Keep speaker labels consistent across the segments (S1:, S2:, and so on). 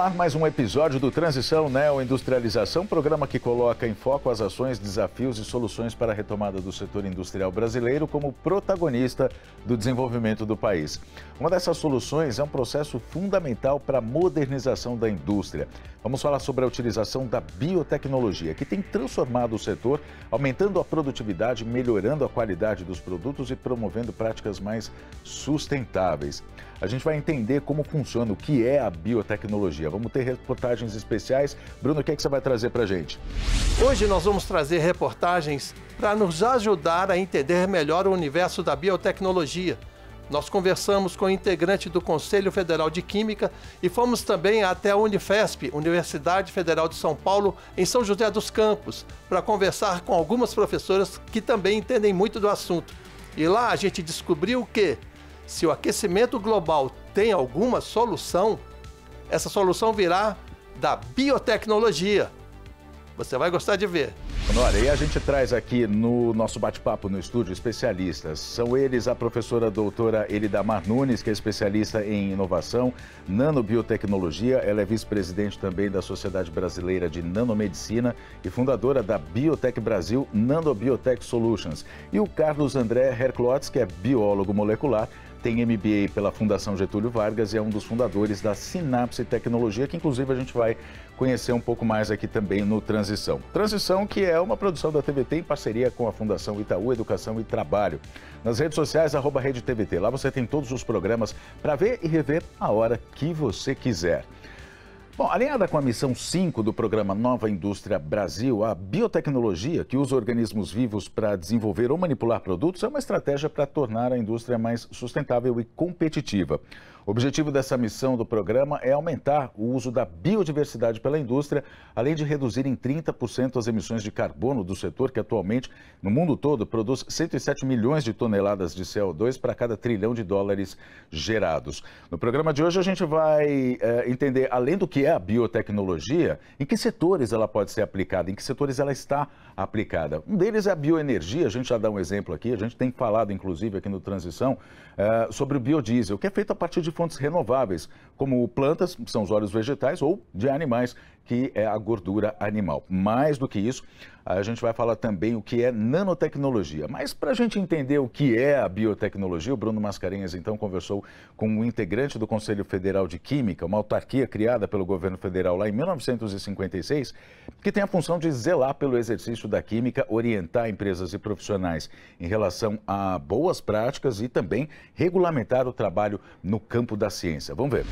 S1: ar mais um episódio do Transição Neo-Industrialização, programa que coloca em foco as ações, desafios e soluções para a retomada do setor industrial brasileiro como protagonista do desenvolvimento do país. Uma dessas soluções é um processo fundamental para a modernização da indústria. Vamos falar sobre a utilização da biotecnologia, que tem transformado o setor, aumentando a produtividade, melhorando a qualidade dos produtos e promovendo práticas mais sustentáveis a gente vai entender como funciona, o que é a biotecnologia. Vamos ter reportagens especiais. Bruno, o que, é que você vai trazer para a gente?
S2: Hoje nós vamos trazer reportagens para nos ajudar a entender melhor o universo da biotecnologia. Nós conversamos com o integrante do Conselho Federal de Química e fomos também até a Unifesp, Universidade Federal de São Paulo, em São José dos Campos, para conversar com algumas professoras que também entendem muito do assunto. E lá a gente descobriu que se o aquecimento global tem alguma solução, essa solução virá da biotecnologia. Você vai gostar de ver.
S1: Honora, e a gente traz aqui no nosso bate-papo no estúdio especialistas. São eles a professora doutora Elidamar Nunes, que é especialista em inovação, nanobiotecnologia. Ela é vice-presidente também da Sociedade Brasileira de Nanomedicina e fundadora da Biotech Brasil Nanobiotech Solutions. E o Carlos André Herclotz, que é biólogo molecular, tem MBA pela Fundação Getúlio Vargas e é um dos fundadores da Sinapse Tecnologia, que inclusive a gente vai conhecer um pouco mais aqui também no trans. Transição. Transição que é uma produção da TVT em parceria com a Fundação Itaú Educação e Trabalho. Nas redes sociais, arroba Rede TVT. Lá você tem todos os programas para ver e rever a hora que você quiser. Bom, alinhada com a missão 5 do programa Nova Indústria Brasil, a biotecnologia, que usa organismos vivos para desenvolver ou manipular produtos, é uma estratégia para tornar a indústria mais sustentável e competitiva. O objetivo dessa missão do programa é aumentar o uso da biodiversidade pela indústria, além de reduzir em 30% as emissões de carbono do setor, que atualmente, no mundo todo, produz 107 milhões de toneladas de CO2 para cada trilhão de dólares gerados. No programa de hoje, a gente vai é, entender, além do que é a biotecnologia, em que setores ela pode ser aplicada, em que setores ela está aplicada. Um deles é a bioenergia, a gente já dá um exemplo aqui, a gente tem falado, inclusive, aqui no Transição, é, sobre o biodiesel, que é feito a partir de fontes renováveis, como plantas, são os óleos vegetais ou de animais, que é a gordura animal. Mais do que isso, a gente vai falar também o que é nanotecnologia. Mas para a gente entender o que é a biotecnologia, o Bruno Mascarenhas então conversou com um integrante do Conselho Federal de Química, uma autarquia criada pelo governo federal lá em 1956, que tem a função de zelar pelo exercício da química, orientar empresas e profissionais em relação a boas práticas e também regulamentar o trabalho no campo da ciência. Vamos ver.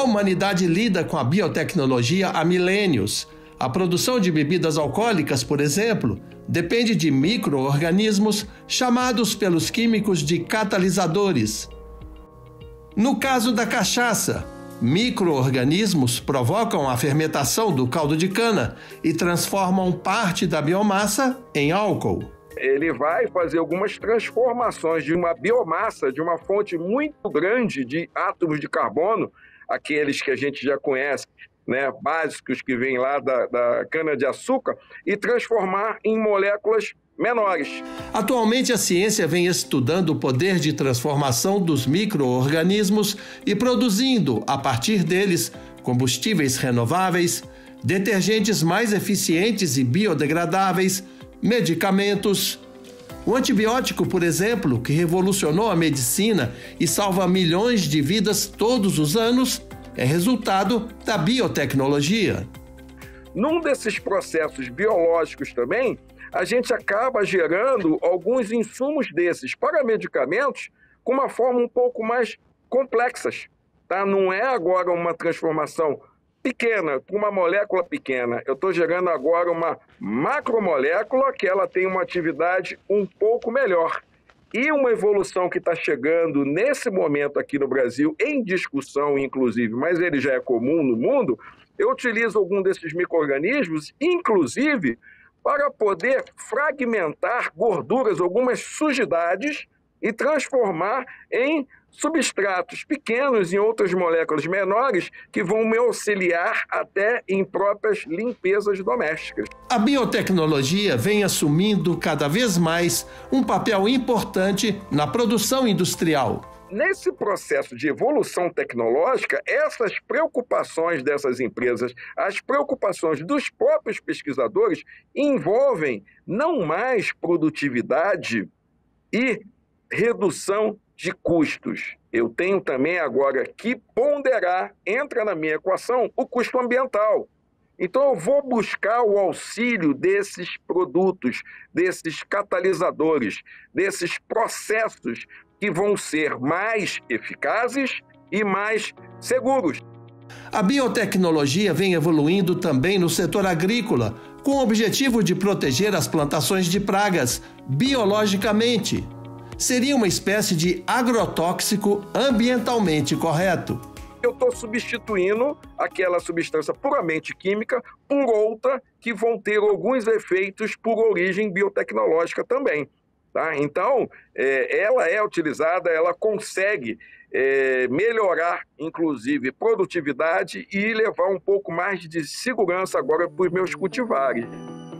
S2: A humanidade lida com a biotecnologia há milênios. A produção de bebidas alcoólicas, por exemplo, depende de microorganismos chamados pelos químicos de catalisadores. No caso da cachaça, microorganismos provocam a fermentação do caldo de cana e transformam parte da biomassa em álcool
S3: ele vai fazer algumas transformações de uma biomassa, de uma fonte muito grande de átomos de carbono, aqueles que a gente já conhece, né, básicos que vêm lá da, da cana-de-açúcar, e transformar
S2: em moléculas menores. Atualmente, a ciência vem estudando o poder de transformação dos micro-organismos e produzindo, a partir deles, combustíveis renováveis, detergentes mais eficientes e biodegradáveis, medicamentos o antibiótico, por exemplo, que revolucionou a medicina e salva milhões de vidas todos os anos, é resultado da biotecnologia.
S3: Num desses processos biológicos também, a gente acaba gerando alguns insumos desses para medicamentos com uma forma um pouco mais complexas. Tá? Não é agora uma transformação pequena, com uma molécula pequena. Eu estou gerando agora uma macromolécula que ela tem uma atividade um pouco melhor. E uma evolução que está chegando nesse momento aqui no Brasil, em discussão inclusive, mas ele já é comum no mundo, eu utilizo algum desses micro-organismos, inclusive, para poder fragmentar gorduras, algumas sujidades, e transformar em substratos pequenos em outras moléculas menores que vão me auxiliar até em próprias limpezas domésticas.
S2: A biotecnologia vem assumindo cada vez mais um papel importante na produção industrial.
S3: Nesse processo de evolução tecnológica, essas preocupações dessas empresas, as preocupações dos próprios pesquisadores, envolvem não mais produtividade e redução de custos. Eu tenho também agora que ponderar, entra na minha equação, o custo ambiental. Então, eu vou buscar o auxílio desses produtos, desses catalisadores, desses processos que
S2: vão ser mais eficazes e mais seguros. A biotecnologia vem evoluindo também no setor agrícola, com o objetivo de proteger as plantações de pragas biologicamente seria uma espécie de agrotóxico ambientalmente correto. Eu estou substituindo
S3: aquela substância puramente química por outra que vão ter alguns efeitos por origem biotecnológica também. Tá? Então, é, ela é utilizada, ela consegue é, melhorar, inclusive, produtividade
S2: e levar um pouco mais de segurança agora para os meus cultivares.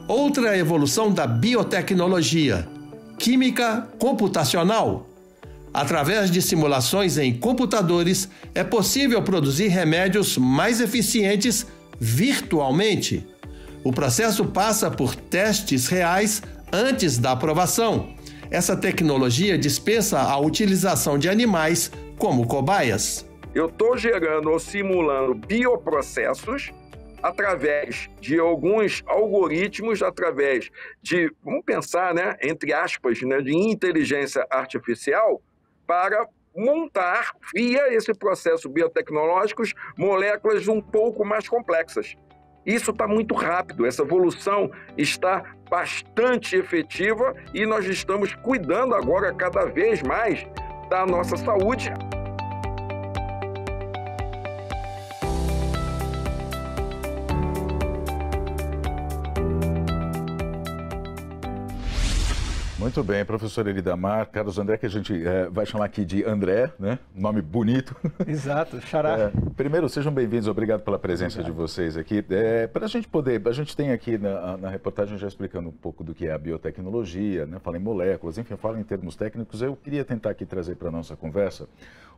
S2: Outra evolução da biotecnologia química computacional. Através de simulações em computadores, é possível produzir remédios mais eficientes virtualmente. O processo passa por testes reais antes da aprovação. Essa tecnologia dispensa a utilização de animais como cobaias.
S3: Eu estou gerando ou simulando bioprocessos através de alguns algoritmos, através de, vamos pensar, né, entre aspas, né, de inteligência artificial, para montar, via esse processo biotecnológicos, moléculas um pouco mais complexas. Isso está muito rápido, essa evolução está bastante efetiva e nós estamos cuidando agora cada vez mais da nossa saúde.
S1: Muito bem, professor Elidamar, Carlos André, que a gente é, vai chamar aqui de André, né? Nome bonito. Exato, xará. É, primeiro, sejam bem-vindos, obrigado pela presença obrigado. de vocês aqui. É, Para a gente poder, a gente tem aqui na, na, reportagem já explicando um pouco do que é a biotecnologia, né? fala em moléculas, enfim, fala em termos técnicos. Eu queria tentar aqui trazer para a nossa conversa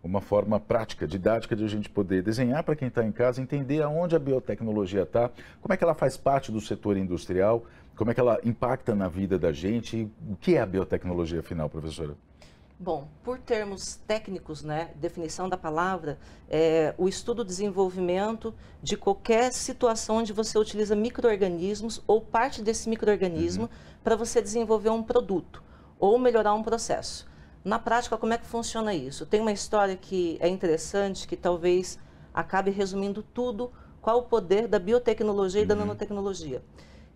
S1: uma forma prática, didática de a gente poder desenhar para quem está em casa, entender aonde a biotecnologia está, como é que ela faz parte do setor industrial, como é que ela impacta na vida da gente? O que é a biotecnologia, afinal, professora?
S4: Bom, por termos técnicos, né, definição da palavra, é o estudo desenvolvimento de qualquer situação onde você utiliza microorganismos ou parte desse microorganismo uhum. para você desenvolver um produto ou melhorar um processo. Na prática, como é que funciona isso? Tem uma história que é interessante, que talvez acabe resumindo tudo, qual o poder da biotecnologia e uhum. da nanotecnologia.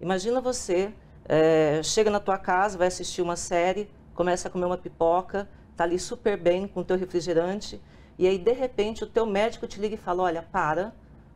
S4: Imagina você é, chega na tua casa, vai assistir uma série, começa a comer uma pipoca, tá ali super bem com o teu refrigerante, e aí de repente o teu médico te liga e fala, olha, para,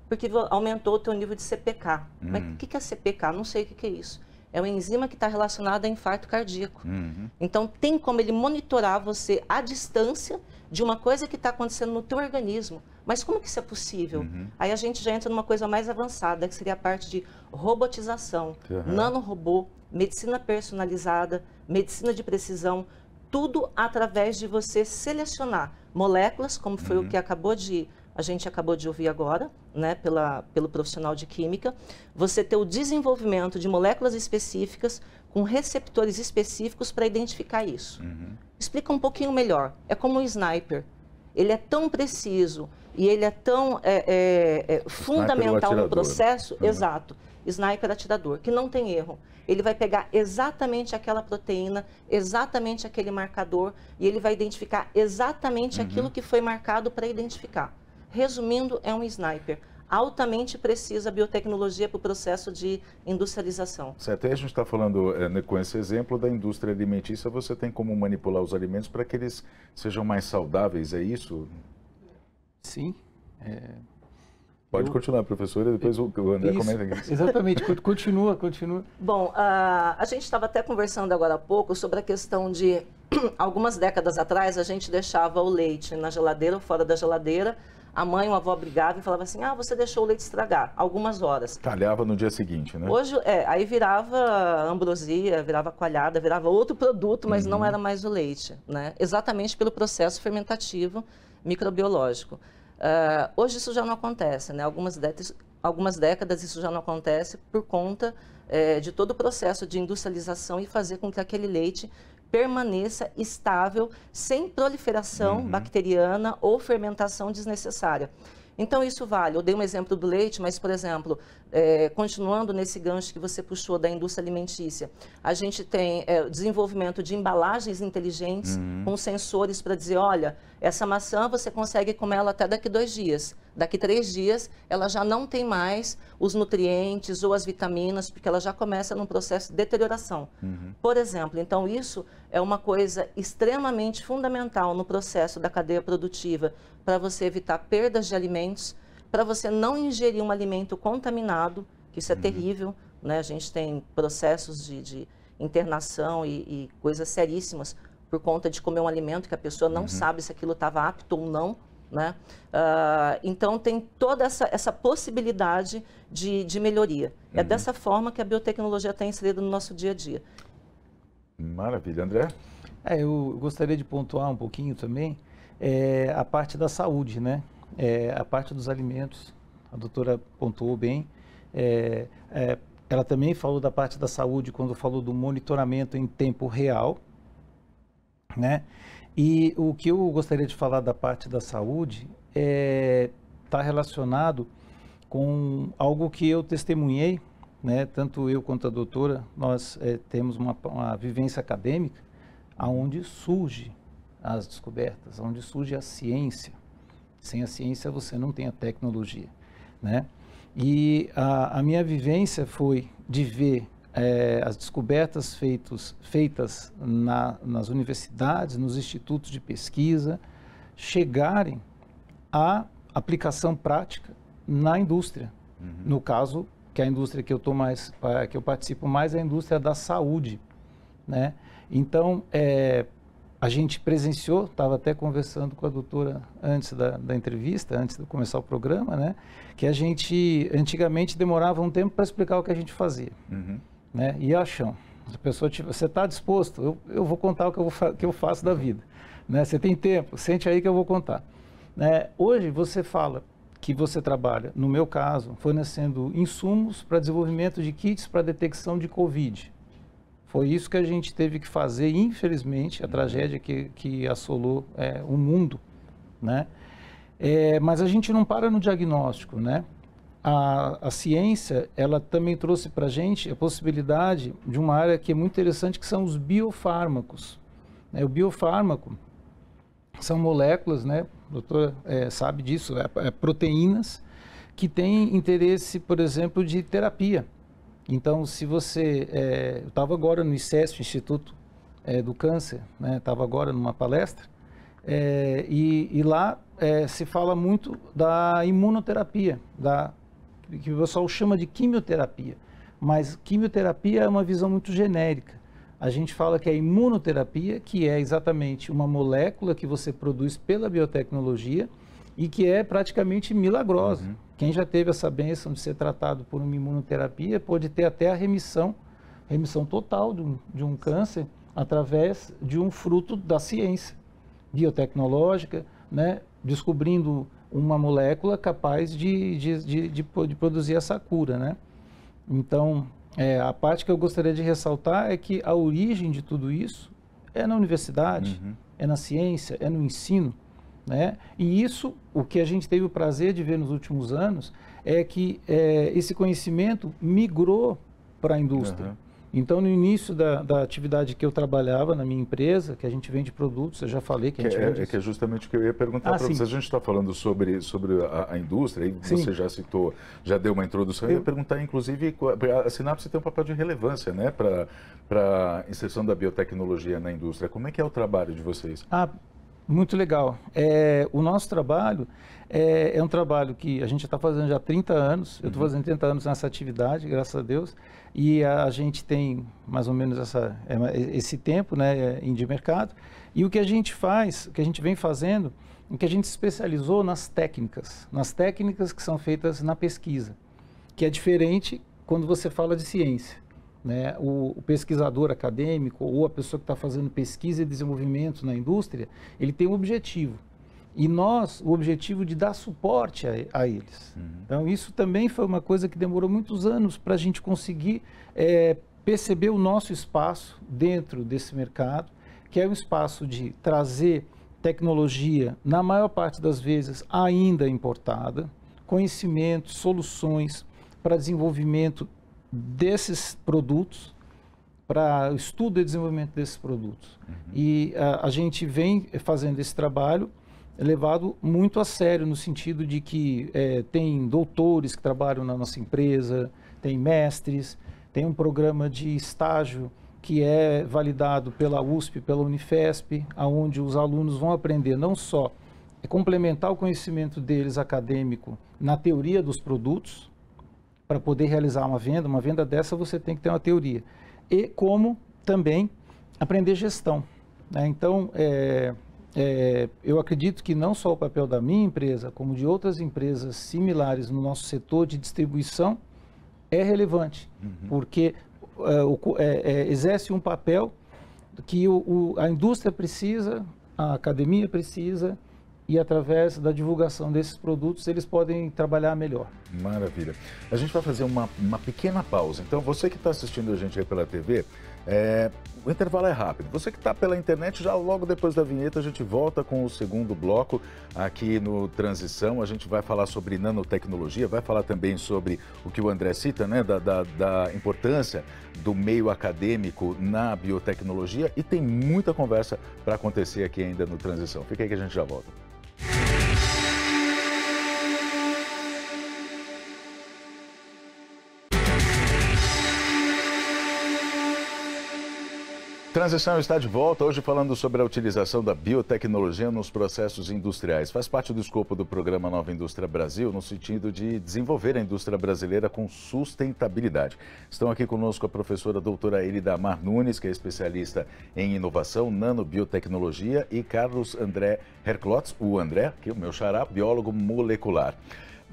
S4: porque aumentou o teu nível de CPK. Mas o hum. que, que é CPK? Não sei o que, que é isso. É uma enzima que está relacionada a infarto cardíaco. Uhum. Então tem como ele monitorar você à distância de uma coisa que está acontecendo no teu organismo. Mas como que isso é possível? Uhum. Aí a gente já entra numa coisa mais avançada, que seria a parte de robotização, uhum. nanorobô, medicina personalizada, medicina de precisão, tudo através de você selecionar moléculas, como foi uhum. o que acabou de a gente acabou de ouvir agora, né, pela, pelo profissional de química, você ter o desenvolvimento de moléculas específicas com receptores específicos para identificar isso. Uhum. Explica um pouquinho melhor. É como um sniper. Ele é tão preciso e ele é tão é, é, é, é fundamental no processo. Né? Exato. Sniper atirador, que não tem erro. Ele vai pegar exatamente aquela proteína, exatamente aquele marcador e ele vai identificar exatamente uhum. aquilo que foi marcado para identificar. Resumindo, é um sniper altamente precisa a biotecnologia para o processo de industrialização.
S1: Certo, e a gente está falando, eh, né, com esse exemplo da indústria alimentícia, você tem como manipular os alimentos para que eles sejam mais saudáveis, é isso? Sim. É... Pode eu... continuar, professora, depois o André isso, comenta aqui. Exatamente, continua, continua.
S4: Bom, a, a gente estava até conversando agora há pouco sobre a questão de algumas décadas atrás a gente deixava o leite na geladeira ou fora da geladeira a mãe, a avó brigava e falava assim: ah, você deixou o leite estragar, algumas horas.
S1: Calhava no dia seguinte, né? Hoje,
S4: é, aí virava ambrosia, virava coalhada, virava outro produto, mas uhum. não era mais o leite, né? Exatamente pelo processo fermentativo microbiológico. Uh, hoje isso já não acontece, né? Algumas, de algumas décadas isso já não acontece por conta é, de todo o processo de industrialização e fazer com que aquele leite permaneça estável, sem proliferação uhum. bacteriana ou fermentação desnecessária. Então, isso vale. Eu dei um exemplo do leite, mas, por exemplo, é, continuando nesse gancho que você puxou da indústria alimentícia, a gente tem é, desenvolvimento de embalagens inteligentes uhum. com sensores para dizer: olha, essa maçã você consegue comer ela até daqui dois dias. Daqui três dias, ela já não tem mais os nutrientes ou as vitaminas, porque ela já começa num processo de deterioração. Uhum. Por exemplo, então isso é uma coisa extremamente fundamental no processo da cadeia produtiva para você evitar perdas de alimentos, para você não ingerir um alimento contaminado, que isso é uhum. terrível, né? A gente tem processos de, de internação e, e, coisas seríssimas por conta de comer um alimento que a pessoa não uhum. sabe se aquilo estava apto ou não. Né? Uh, então, tem toda essa, essa possibilidade de, de melhoria. É uhum. É dessa forma que a biotecnologia está inserida no nosso dia a dia.
S5: Maravilha, André. É, eu gostaria de pontuar um pouquinho também é, a parte da saúde, né? É, a parte dos alimentos, a doutora pontuou bem. É, é, ela também falou da parte da saúde quando falou do monitoramento em tempo real, né? E o que eu gostaria de falar da parte da saúde está é, tá relacionado com algo que eu testemunhei, né? tanto eu quanto a doutora, nós é, temos uma, uma vivência acadêmica aonde surge as descobertas, onde surge a ciência. Sem a ciência você não tem a tecnologia, né? E a, a minha vivência foi de ver é, as descobertas feitos, feitas na, nas universidades, nos institutos de pesquisa, chegarem à aplicação prática na indústria. Uhum. No caso, que a indústria que eu tô mais, eh, que eu participo mais é a indústria da saúde, né? Então, é, a gente presenciou, estava até conversando com a doutora antes da, da, entrevista, antes de começar o programa, né? Que a gente antigamente demorava um tempo para explicar o que a gente fazia. Uhum né? E acham. É Se a pessoa tiver, tipo, você está disposto, eu, eu vou contar o que eu, vou, que eu faço da vida. Né? Você tem tempo, sente aí que eu vou contar. Né? Hoje você fala que você trabalha, no meu caso, fornecendo insumos para desenvolvimento de kits para detecção de Covid. Foi isso que a gente teve que fazer, infelizmente, a tragédia que, que assolou é, o mundo, né? É, mas a gente não para no diagnóstico, né? a, a ciência ela também trouxe para a gente a possibilidade de uma área que é muito interessante, que são os biofármacos. Né? O biofármaco são moléculas, né? doutor é, sabe disso, é, é, proteínas que têm interesse, por exemplo, de terapia. Então, se você, é, eu estava agora no ICESP, Instituto é, do Câncer, né? Estava agora numa palestra é, e, e lá é, se fala muito da imunoterapia, da que o pessoal chama de quimioterapia. Mas quimioterapia é uma visão muito genérica. A gente fala que é imunoterapia, que é exatamente uma molécula que você produz pela biotecnologia e que é praticamente milagrosa. Uhum. Quem já teve essa benção de ser tratado por uma imunoterapia pode ter até a remissão, remissão total de um, de um câncer através de um fruto da ciência biotecnológica, né? descobrindo uma molécula capaz de, de, de, de, de produzir essa cura, né? Então, é, a parte que eu gostaria de ressaltar é que a origem de tudo isso é na universidade, uhum. é na ciência, é no ensino, né? E isso, o que a gente teve o prazer de ver nos últimos anos, é que é, esse conhecimento migrou para a indústria. Uhum. Então, no início da, da, atividade que eu trabalhava na minha empresa, que a gente vende produtos, eu já falei que, a gente é, vende. É que
S1: é justamente o que eu ia perguntar ah, para você. A gente está falando sobre, sobre a, a indústria, e sim. você já citou, já deu uma introdução. Eu, eu ia perguntar, inclusive, a Sinapse tem um papel de relevância né, para a inserção da biotecnologia na indústria. Como é que é o trabalho de vocês? Ah,
S5: muito legal. É, o nosso trabalho é, é um trabalho que a gente está fazendo já há 30 anos, eu estou uhum. fazendo 30 anos nessa atividade, graças a Deus, e a, a gente tem mais ou menos essa, é, esse tempo né, é, de mercado. E o que a gente faz, o que a gente vem fazendo, o que a gente especializou nas técnicas, nas técnicas que são feitas na pesquisa, que é diferente quando você fala de ciência. Né, o, o, pesquisador acadêmico ou a pessoa que está fazendo pesquisa e desenvolvimento na indústria, ele tem um objetivo e nós, o objetivo de dar suporte a, a eles. Uhum. Então, isso também foi uma coisa que demorou muitos anos para a gente conseguir é, perceber o nosso espaço dentro desse mercado, que é um espaço de trazer tecnologia, na maior parte das vezes ainda importada, conhecimento, soluções para desenvolvimento desses produtos, para estudo e desenvolvimento desses produtos. Uhum. E a, a gente vem fazendo esse trabalho é levado muito a sério, no sentido de que é, tem doutores que trabalham na nossa empresa, tem mestres, tem um programa de estágio que é validado pela USP, pela Unifesp, aonde os alunos vão aprender não só complementar o conhecimento deles acadêmico na teoria dos produtos, para poder realizar uma venda, uma venda dessa você tem que ter uma teoria, e como também aprender gestão. Né? Então, é, é, eu acredito que não só o papel da minha empresa, como de outras empresas similares no nosso setor de distribuição, é relevante, uhum. porque é, o, é, é, exerce um papel que o, o, a indústria precisa, a academia precisa, e através da divulgação desses produtos eles podem trabalhar melhor.
S1: Maravilha. A gente vai fazer uma, uma pequena pausa. Então, você que está assistindo a gente aí pela TV, é, o intervalo é rápido. Você que está pela internet, já logo depois da vinheta a gente volta com o segundo bloco aqui no Transição. A gente vai falar sobre nanotecnologia, vai falar também sobre o que o André cita, né, da, da, da importância do meio acadêmico na biotecnologia e tem muita conversa para acontecer aqui ainda no Transição. Fica aí que a gente já volta. Transição está de volta hoje falando sobre a utilização da biotecnologia nos processos industriais. Faz parte do escopo do programa Nova Indústria Brasil, no sentido de desenvolver a indústria brasileira com sustentabilidade. Estão aqui conosco a professora doutora Elida Mar Nunes, que é especialista em inovação, nanobiotecnologia, e Carlos André Herclotz, o André, que é o meu xará, biólogo molecular.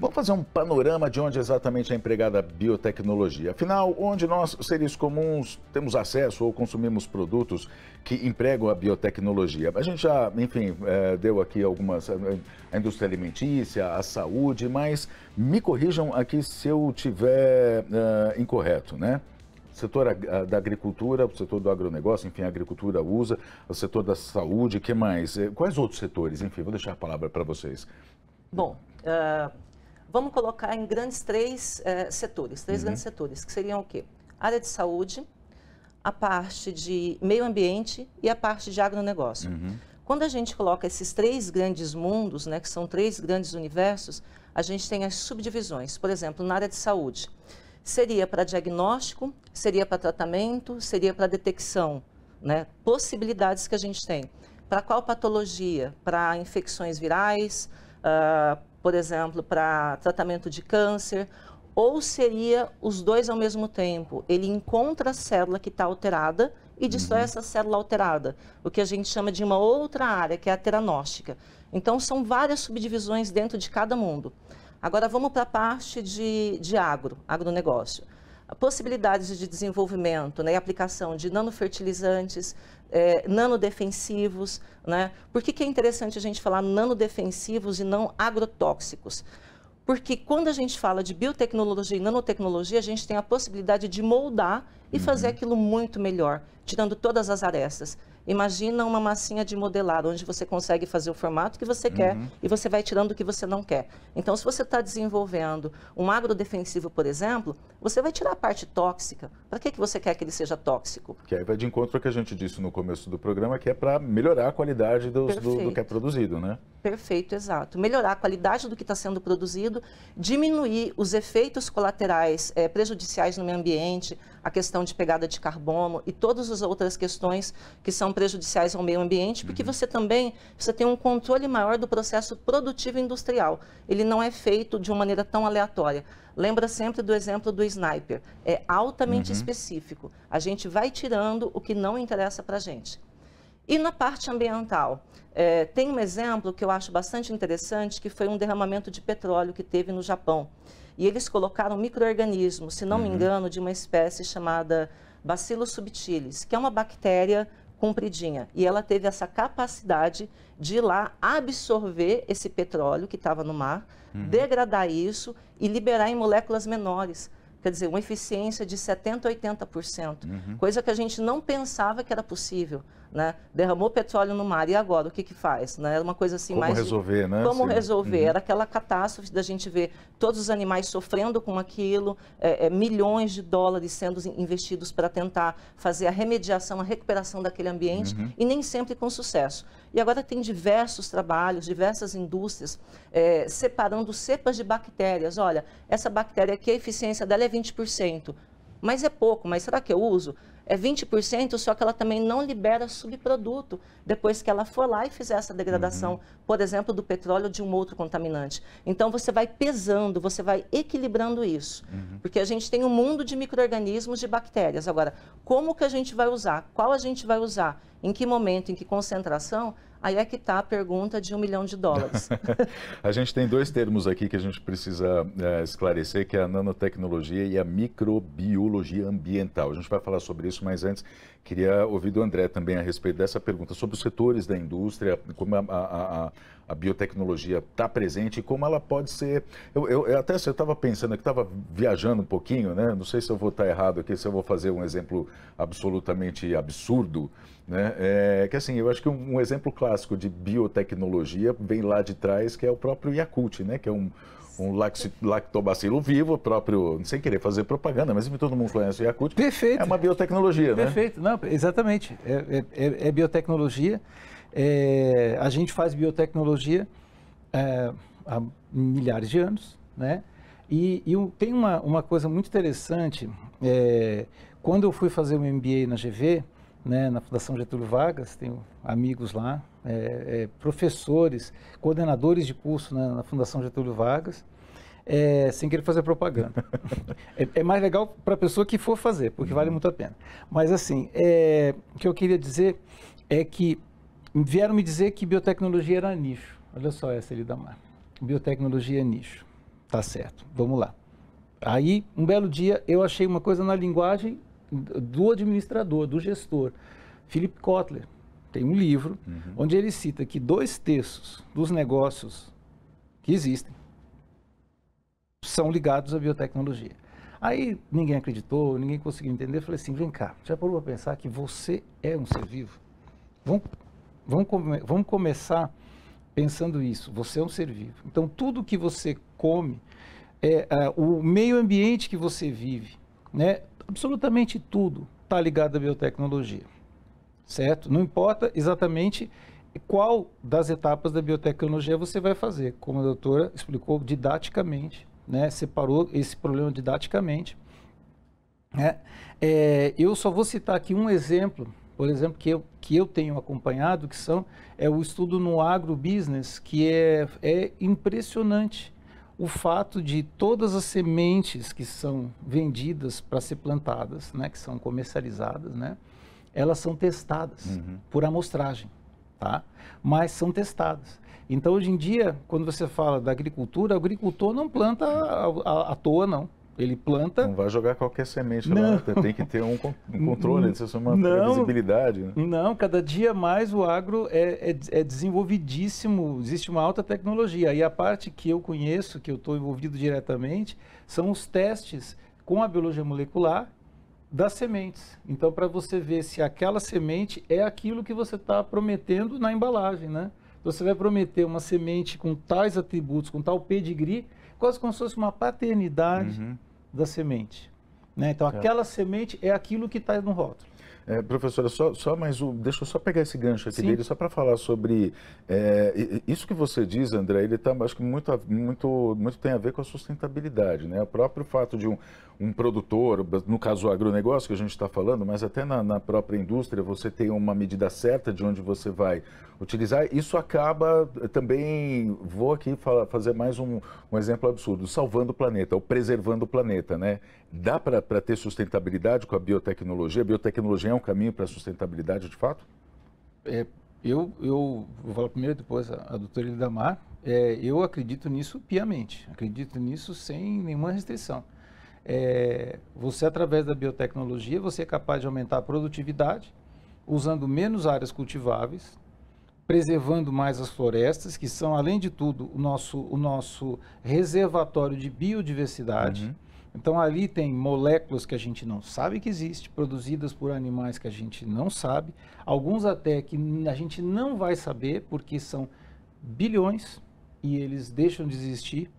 S1: Vamos fazer um panorama de onde exatamente é empregada a biotecnologia. Afinal, onde nós, seres comuns, temos acesso ou consumimos produtos que empregam a biotecnologia? A gente já, enfim, é, deu aqui algumas. É, a indústria alimentícia, a saúde, mas me corrijam aqui se eu tiver é, incorreto, né? setor da agricultura, o setor do agronegócio, enfim, a agricultura usa, o setor da saúde, que mais? É, quais outros setores? Enfim, vou deixar a palavra para vocês.
S4: Bom, uh vamos colocar em grandes três eh, setores, três uhum. grandes setores, que seriam o quê? Área de saúde, a parte de meio ambiente e a parte de agronegócio. Uhum. Quando a gente coloca esses três grandes mundos, né, que são três grandes universos, a gente tem as subdivisões. Por exemplo, na área de saúde, seria para diagnóstico, seria para tratamento, seria para detecção, né? possibilidades que a gente tem. Para qual patologia? Para infecções virais, uh, por exemplo, para tratamento de câncer, ou seria os dois ao mesmo tempo. Ele encontra a célula que está alterada e destrói uhum. essa célula alterada, o que a gente chama de uma outra área, que é a teranóstica. Então, são várias subdivisões dentro de cada mundo. Agora, vamos para a parte de, de agro, agronegócio. Possibilidades de desenvolvimento né, e aplicação de nanofertilizantes, é, nanodefensivos. Né? Por que, que é interessante a gente falar nanodefensivos e não agrotóxicos? Porque quando a gente fala de biotecnologia e nanotecnologia, a gente tem a possibilidade de moldar e uhum. fazer aquilo muito melhor, tirando todas as arestas. Imagina uma massinha de modelar onde você consegue fazer o formato que você quer uhum. e você vai tirando o que você não quer. Então, se você está desenvolvendo um agrodefensivo, por exemplo, você vai tirar a parte tóxica. Para que, que você quer que ele seja tóxico?
S1: Que aí vai de encontro ao que a gente disse no começo do programa, que é para melhorar a qualidade dos, do, do que é produzido, né?
S4: Perfeito, exato. Melhorar a qualidade do que está sendo produzido, diminuir os efeitos colaterais é, prejudiciais no meio ambiente, a questão de pegada de carbono e todas as outras questões que são prejudiciais ao meio ambiente, porque uhum. você também você tem um controle maior do processo produtivo industrial. Ele não é feito de uma maneira tão aleatória. Lembra sempre do exemplo do sniper. É altamente uhum. específico. A gente vai tirando o que não interessa para a gente. E na parte ambiental, é, tem um exemplo que eu acho bastante interessante, que foi um derramamento de petróleo que teve no Japão e eles colocaram micro-organismos, se não uhum. me engano, de uma espécie chamada Bacillus subtilis, que é uma bactéria compridinha. E ela teve essa capacidade de ir lá absorver esse petróleo que estava no mar, uhum. degradar isso e liberar em moléculas menores. Quer dizer, uma eficiência de 70%, 80%. Uhum. Coisa que a gente não pensava que era possível né? Derramou petróleo no mar e agora o que que faz, né? Era uma coisa assim como mais resolver, de... né? Como Sim. resolver? Uhum. Era aquela catástrofe da gente ver todos os animais sofrendo com aquilo, é, é, milhões de dólares sendo investidos para tentar fazer a remediação, a recuperação daquele ambiente uhum. e nem sempre com sucesso. E agora tem diversos trabalhos, diversas indústrias é, separando cepas de bactérias. Olha, essa bactéria aqui a eficiência dela é 20%. Mas é pouco, mas será que eu uso? é 20%, só que ela também não libera subproduto depois que ela for lá e fizer essa degradação, uhum. por exemplo, do petróleo de um outro contaminante. Então você vai pesando, você vai equilibrando isso. Uhum. Porque a gente tem um mundo de micro-organismos, de bactérias. Agora, como que a gente vai usar? Qual a gente vai usar? Em que momento, em que concentração? Aí é que está a pergunta de um milhão de dólares.
S1: a gente tem dois termos aqui que a gente precisa é, esclarecer, que é a nanotecnologia e a microbiologia ambiental. A gente vai falar sobre isso, mas antes queria ouvir do André também a respeito dessa pergunta, sobre os setores da indústria, como a, a, a, a biotecnologia está presente e como ela pode ser... Eu, eu, eu até eu estava pensando, que estava viajando um pouquinho, né? não sei se eu vou estar tá errado aqui, se eu vou fazer um exemplo absolutamente absurdo, né? É, que assim, eu acho que um, um, exemplo clássico de biotecnologia vem lá de trás, que é o próprio Yakult, né? que é um, um lactobacilo vivo, próprio, sem querer fazer propaganda, mas todo mundo conhece o Yakult. Perfeito. É uma biotecnologia, Perfeito.
S5: né? Perfeito, não, exatamente. É, é, é, é biotecnologia. É, a gente faz biotecnologia é, há milhares de anos, né? E, e tem uma, uma coisa muito interessante. quando eu fui fazer o MBA na GV, né, na Fundação Getúlio Vargas, tenho amigos lá, é, é, professores, coordenadores de curso na, na Fundação Getúlio Vargas, é, sem querer fazer propaganda. É, é, mais legal para a pessoa que for fazer, porque vale uhum. muito a pena. Mas assim, é, o que eu queria dizer é que vieram me dizer que biotecnologia era nicho. Olha só essa ali da mar. Biotecnologia é nicho. Tá certo, vamos lá. Aí, um belo dia, eu achei uma coisa na linguagem do administrador, do gestor. Philip Kotler tem um livro uhum. onde ele cita que dois terços dos negócios que existem são ligados à biotecnologia. Aí ninguém acreditou, ninguém conseguiu entender. Eu falei assim: vem cá, já parou para pensar que você é um ser vivo? Vamos, vamos, come, vamos começar pensando isso. Você é um ser vivo. Então, tudo que você come, é, é o meio ambiente que você vive, né? absolutamente tudo está ligado à biotecnologia, certo? Não importa exatamente qual das etapas da biotecnologia você vai fazer, como a doutora explicou didaticamente, né? Separou esse problema didaticamente. Né? É, eu só vou citar aqui um exemplo, por exemplo, que eu, que eu tenho acompanhado, que são é o estudo no agrobusiness, que é, é impressionante o fato de todas as sementes que são vendidas para ser plantadas, né, que são comercializadas, né, elas são testadas uhum. por amostragem, tá? Mas são testadas. Então, hoje em dia, quando você fala da agricultura, o agricultor não planta à, à toa,
S1: não. Ele planta. Não vai jogar qualquer semente não. lá, tem que ter um, controle, isso é uma não, previsibilidade. Né?
S5: Não, cada dia mais o agro é, é, é, desenvolvidíssimo, existe uma alta tecnologia. E a parte que eu conheço, que eu estou envolvido diretamente, são os testes com a biologia molecular das sementes. Então, para você ver se aquela semente é aquilo que você está prometendo na embalagem, né? Você vai prometer uma semente com tais atributos, com tal pedigree, quase como se fosse uma paternidade.
S1: Uhum da semente. Né? Então, aquela
S5: é. semente é aquilo que está no rótulo.
S1: É, professora, só, só mais um, deixa eu só pegar esse gancho aqui Sim. dele, só para falar sobre é, isso que você diz, André, ele está, acho que muito, muito, muito tem a ver com a sustentabilidade, né? O próprio fato de um, um produtor, no caso o agronegócio que a gente está falando, mas até na, na, própria indústria, você tem uma medida certa de onde você vai utilizar. Isso acaba eh, também, vou aqui falar, fazer mais um, um exemplo absurdo, salvando o planeta, ou preservando o planeta, né? Dá para ter sustentabilidade com a biotecnologia? A biotecnologia é um caminho para a sustentabilidade, de fato?
S5: É, eu, eu vou falar primeiro, depois a, a doutora Ildamar. É, eu acredito nisso piamente, acredito nisso sem nenhuma restrição é, você através da biotecnologia você é capaz de aumentar a produtividade usando menos áreas cultiváveis, preservando mais as florestas que são além de tudo o nosso o nosso reservatório de biodiversidade. Uhum. Então ali tem moléculas que a gente não sabe que existe, produzidas por animais que a gente não sabe, alguns até que a gente não vai saber porque são bilhões e eles deixam de existir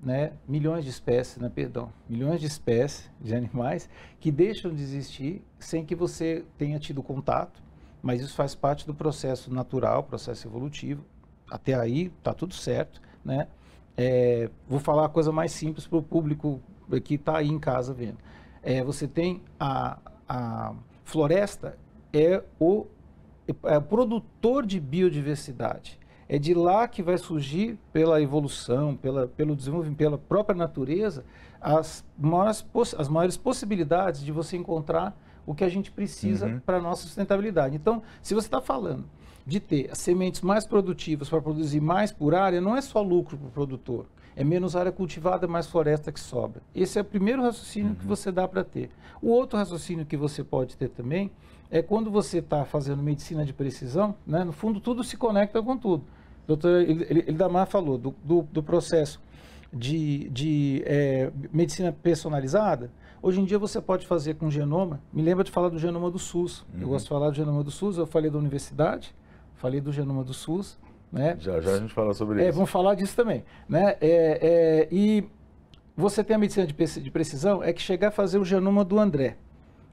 S5: né, milhões de espécies, né, perdão, milhões de espécies de animais que deixam de existir sem que você tenha tido contato, mas isso faz parte do processo natural, processo evolutivo. Até aí está tudo certo, né? É, vou falar a coisa mais simples para o público que está aí em casa vendo. É, você tem a, a floresta é o, é o produtor de biodiversidade. É de lá que vai surgir, pela evolução, pela, pelo desenvolvimento, pela própria natureza, as maiores, as maiores possibilidades de você encontrar o que a gente precisa uhum. para a nossa sustentabilidade. Então, se você está falando de ter sementes mais produtivas para produzir mais por área, não é só lucro para o produtor. É menos área cultivada, mais floresta que sobra. Esse é o primeiro raciocínio uhum. que você dá para ter. O outro raciocínio que você pode ter também é quando você está fazendo medicina de precisão, né, no fundo tudo se conecta com tudo doutor Ildamar falou do, do, do, processo de, de é, medicina personalizada. Hoje em dia você pode fazer com genoma. Me lembra de falar do genoma do SUS. Uhum. Eu gosto de falar do genoma do SUS. Eu falei da universidade, falei do genoma do SUS.
S1: Né? Já, já a gente fala sobre é, isso. Vamos
S5: falar disso também. Né? É, é e você tem a medicina de, de precisão, é que chegar a fazer o genoma do André.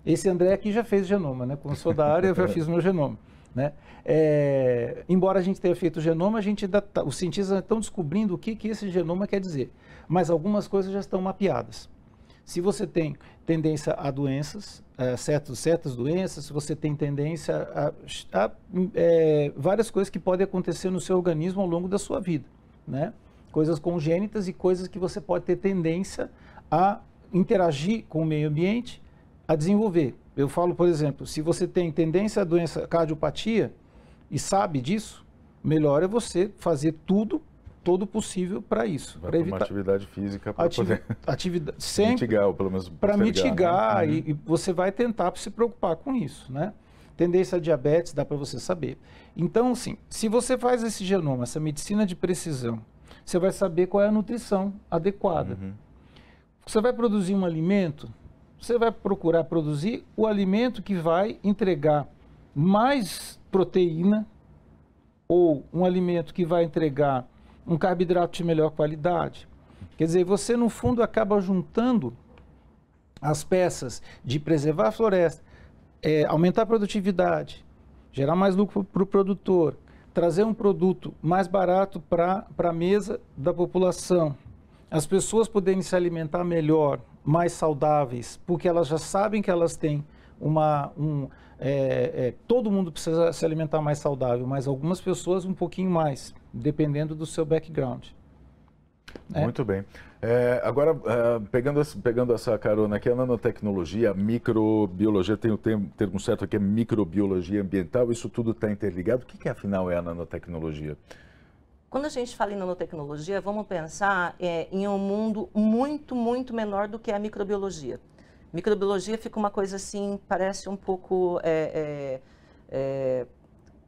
S5: Esse André aqui já fez genoma, né? Como eu sou da área, eu já fiz meu genoma. Né? É, embora a gente tenha feito o genoma, a gente ainda tá, os cientistas estão descobrindo o que, que esse genoma quer dizer. Mas algumas coisas já estão mapeadas. Se você tem tendência a doenças, a certos, certas doenças, se você tem tendência a, a é, várias coisas que podem acontecer no seu organismo ao longo da sua vida, né? Coisas congênitas e coisas que você pode ter tendência a interagir com o meio ambiente, a desenvolver. Eu falo, por exemplo, se você tem tendência a doença cardiopatia, e sabe disso, melhor é você fazer tudo, todo possível para isso. Para evitar uma
S1: atividade física para poder
S5: atividade...
S1: sempre... mitigar, ou pelo menos para né? mitigar, né? e, uhum.
S5: e, você vai tentar se preocupar com isso, né? Tendência a diabetes dá para você saber. Então, assim, se você faz esse genoma, essa medicina de precisão, você vai saber qual é a nutrição adequada. Uhum. Você vai produzir um alimento, você vai procurar produzir o alimento que vai entregar mais proteína ou um alimento que vai entregar um carboidrato de melhor qualidade. Quer dizer, você no fundo acaba juntando as peças de preservar a floresta, é, aumentar a produtividade, gerar mais lucro para o produtor, trazer um produto mais barato para a mesa da população, as pessoas poderem se alimentar melhor, mais saudáveis, porque elas já sabem que elas têm uma, um, é, é, todo mundo precisa se alimentar mais saudável, mas algumas pessoas um pouquinho mais, dependendo do seu background.
S1: Né? Muito bem. É, agora, é, pegando, pegando essa carona aqui, a nanotecnologia, a microbiologia, tem o termo, termo certo aqui, é microbiologia ambiental, isso tudo está interligado. O que, que afinal é a nanotecnologia?
S4: Quando a gente fala em nanotecnologia, vamos pensar é, em um mundo muito, muito menor do que a microbiologia. Microbiologia fica uma coisa assim, parece um pouco é, é, é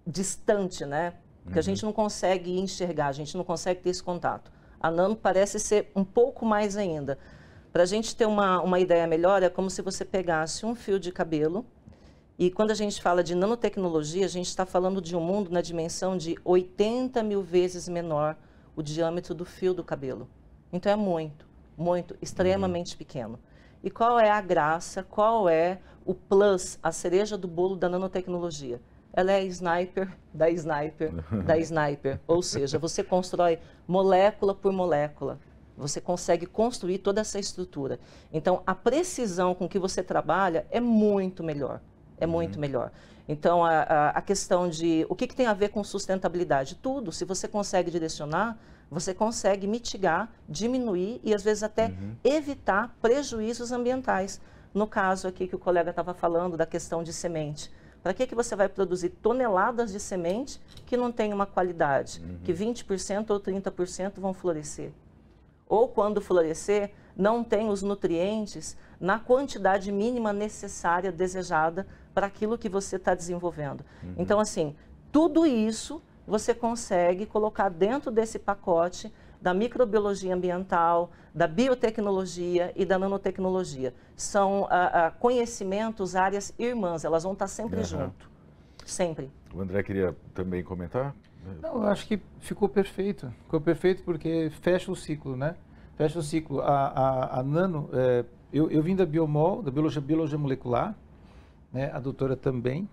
S4: distante, né? Porque uhum. a gente não consegue enxergar, a gente não consegue ter esse contato. A nano parece ser um pouco mais ainda. Para a gente ter uma, uma ideia melhor, é como se você pegasse um fio de cabelo e quando a gente fala de nanotecnologia, a gente está falando de um mundo na dimensão de 80 mil vezes menor o diâmetro do fio do cabelo. Então é muito, muito, uhum. extremamente uhum. pequeno e qual é a graça, qual é o plus, a cereja do bolo da nanotecnologia. Ela é sniper da sniper da sniper, ou seja, você constrói molécula por molécula. Você consegue construir toda essa estrutura. Então, a precisão com que você trabalha é muito melhor. É muito uhum. melhor. Então, a, a, a, questão de o que, que tem a ver com sustentabilidade? Tudo. Se você consegue direcionar, você consegue mitigar, diminuir e às vezes até uhum. evitar prejuízos ambientais. No caso aqui que o colega estava falando da questão de semente. Para que, que você vai produzir toneladas de semente que não tem uma qualidade, uhum. que 20% ou 30% vão florescer? Ou quando florescer, não tem os nutrientes na quantidade mínima necessária, desejada para aquilo que você está desenvolvendo. Uhum. Então, assim, tudo isso você consegue colocar dentro desse pacote da microbiologia ambiental, da biotecnologia e da nanotecnologia. São uh, uh, conhecimentos, áreas irmãs, elas vão estar sempre uhum. junto. Sempre.
S1: O André queria também comentar?
S5: Não, eu acho que ficou perfeito. Ficou perfeito porque fecha o ciclo, né? Fecha o ciclo. A, a, a nano, é, eu, eu vim da Biomol, da Biologia, biologia Molecular, né? a doutora também,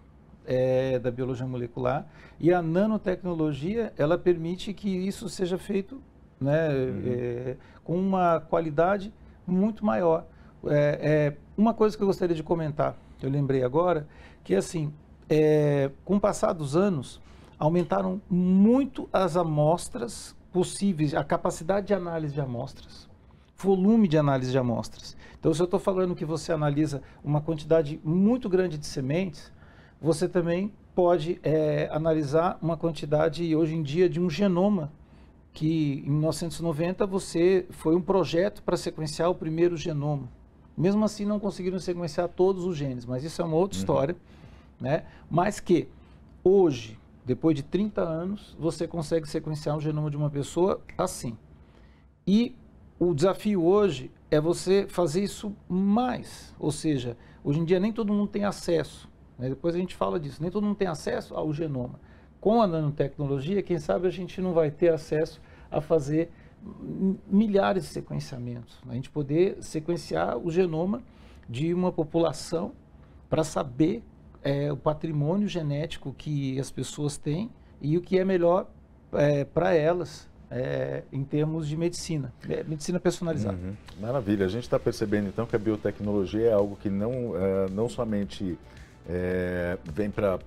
S5: é, da biologia molecular e a nanotecnologia ela permite que isso seja feito né, uhum. é, com uma qualidade muito maior. É, é uma coisa que eu gostaria de comentar, eu lembrei agora, que assim, é, com o passar dos anos, aumentaram muito as amostras possíveis, a capacidade de análise de amostras, volume de análise de amostras. Então, se eu estou falando que você analisa uma quantidade muito grande de sementes, você também pode é, analisar uma quantidade, hoje em dia, de um genoma, que em 1990 você foi um projeto para sequenciar o primeiro genoma. Mesmo assim, não conseguiram sequenciar todos os genes, mas isso é uma outra uhum. história. Né? Mas que hoje, depois de 30 anos, você consegue sequenciar um genoma de uma pessoa assim. E o desafio hoje é você fazer isso mais. Ou seja, hoje em dia nem todo mundo tem acesso. Né? Depois a gente fala disso. Nem todo mundo tem acesso ao genoma. Com a nanotecnologia, quem sabe a gente não vai ter acesso a fazer milhares de sequenciamentos. Né? A gente poder sequenciar o genoma de uma população para saber é, o patrimônio genético que as pessoas têm e o que é melhor é, para elas é, em termos de medicina, é, medicina personalizada. Uhum.
S1: Maravilha, a gente está percebendo então que a biotecnologia é algo que não, é, não somente é, vem para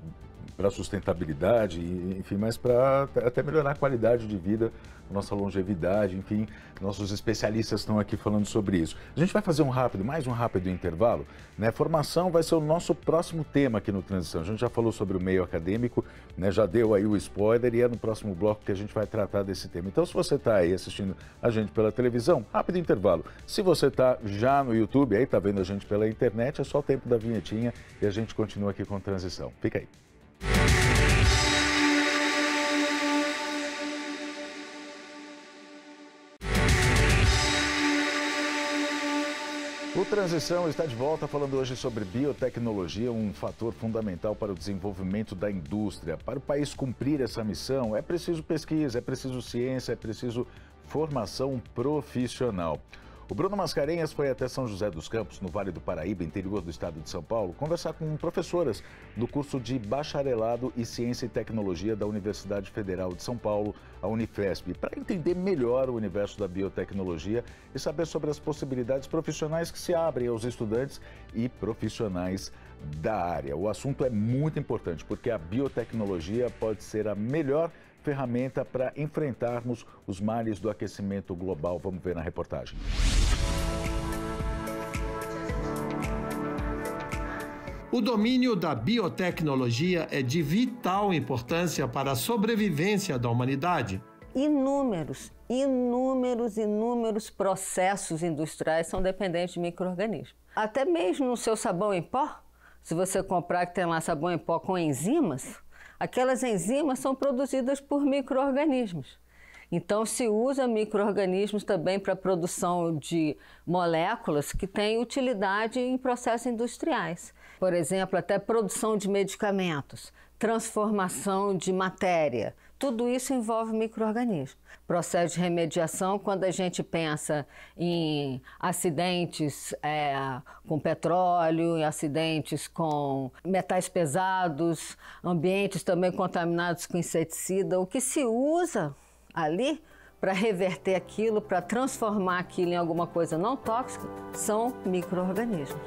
S1: para sustentabilidade, enfim, mas para até melhorar a qualidade de vida, nossa longevidade, enfim, nossos especialistas estão aqui falando sobre isso. A gente vai fazer um rápido, mais um rápido intervalo, né? Formação vai ser o nosso próximo tema aqui no Transição. A gente já falou sobre o meio acadêmico, né? Já deu aí o spoiler e é no próximo bloco que a gente vai tratar desse tema. Então, se você está aí assistindo a gente pela televisão, rápido intervalo. Se você está já no YouTube, aí está vendo a gente pela internet, é só o tempo da vinhetinha e a gente continua aqui com Transição. Fica aí. Transição está de volta falando hoje sobre biotecnologia, um fator fundamental para o desenvolvimento da indústria. Para o país cumprir essa missão, é preciso pesquisa, é preciso ciência, é preciso formação profissional. O Bruno Mascarenhas foi até São José dos Campos, no Vale do Paraíba, interior do estado de São Paulo, conversar com professoras do curso de Bacharelado em Ciência e Tecnologia da Universidade Federal de São Paulo, a Unifesp, para entender melhor o universo da biotecnologia e saber sobre as possibilidades profissionais que se abrem aos estudantes e profissionais da área. O assunto é muito importante porque a biotecnologia pode ser a melhor ferramenta para enfrentarmos os males do aquecimento global. Vamos ver na reportagem.
S2: O domínio da biotecnologia é de vital importância para a sobrevivência da humanidade.
S6: Inúmeros, inúmeros, inúmeros processos industriais são dependentes de micro-organismos. Até mesmo no seu sabão em pó, se você comprar que tem lá sabão em pó com enzimas, Aquelas enzimas são produzidas por micro-organismos. Então, se usa micro-organismos também para a produção de moléculas que têm utilidade em processos industriais. Por exemplo, até produção de medicamentos, transformação de matéria, tudo isso envolve microorganismos. Processo de remediação, quando a gente pensa em acidentes é, com petróleo, em acidentes com metais pesados, ambientes também contaminados com inseticida, o que se usa ali para reverter aquilo, para transformar aquilo em alguma coisa não tóxica, são microorganismos.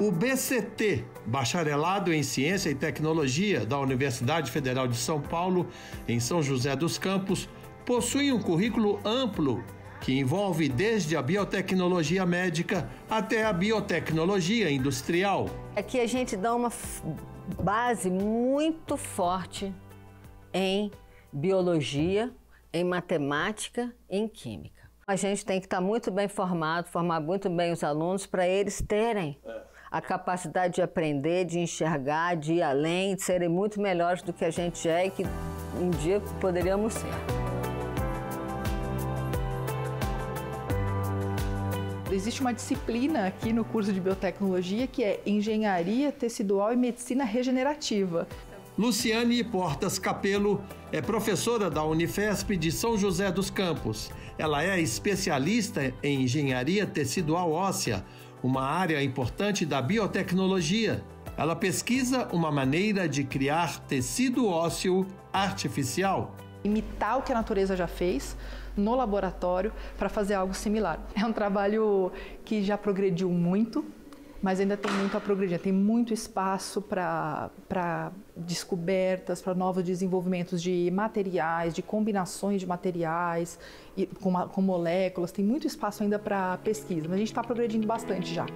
S2: O BCT, bacharelado em Ciência e Tecnologia da Universidade Federal de São Paulo, em São José dos Campos, possui um currículo amplo que envolve desde a biotecnologia médica até a biotecnologia industrial.
S6: Aqui a gente dá uma base muito forte em biologia, em matemática, em química. A gente tem que estar tá muito bem formado, formar muito bem os alunos para eles terem é. a capacidade de aprender, de enxergar, de ir além, de serem muito melhores do que a gente é e que um dia poderíamos ser.
S1: Existe uma disciplina aqui no curso de biotecnologia que é engenharia tecidual e medicina regenerativa.
S2: Luciane Portas Capelo é professora da Unifesp de São José dos Campos. Ela é especialista em engenharia tecidual óssea, uma área importante da biotecnologia. Ela pesquisa uma maneira de criar tecido ósseo artificial.
S1: Imitar o que a natureza já fez no laboratório para fazer algo similar. É um trabalho que já progrediu muito, mas ainda tem muito a progredir, tem muito espaço para descobertas, para novos desenvolvimentos de materiais, de combinações de materiais e, com, com moléculas, tem muito espaço ainda para pesquisa, mas a gente está progredindo
S2: bastante já.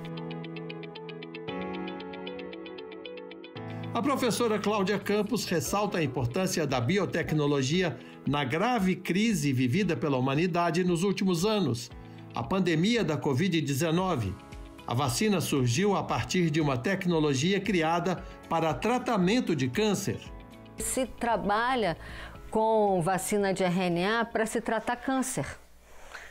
S2: A professora Cláudia Campos ressalta a importância da biotecnologia na grave crise vivida pela humanidade nos últimos anos, a pandemia da Covid-19 a vacina surgiu a partir de uma tecnologia criada para tratamento de câncer.
S6: Se trabalha com vacina de RNA para se tratar câncer.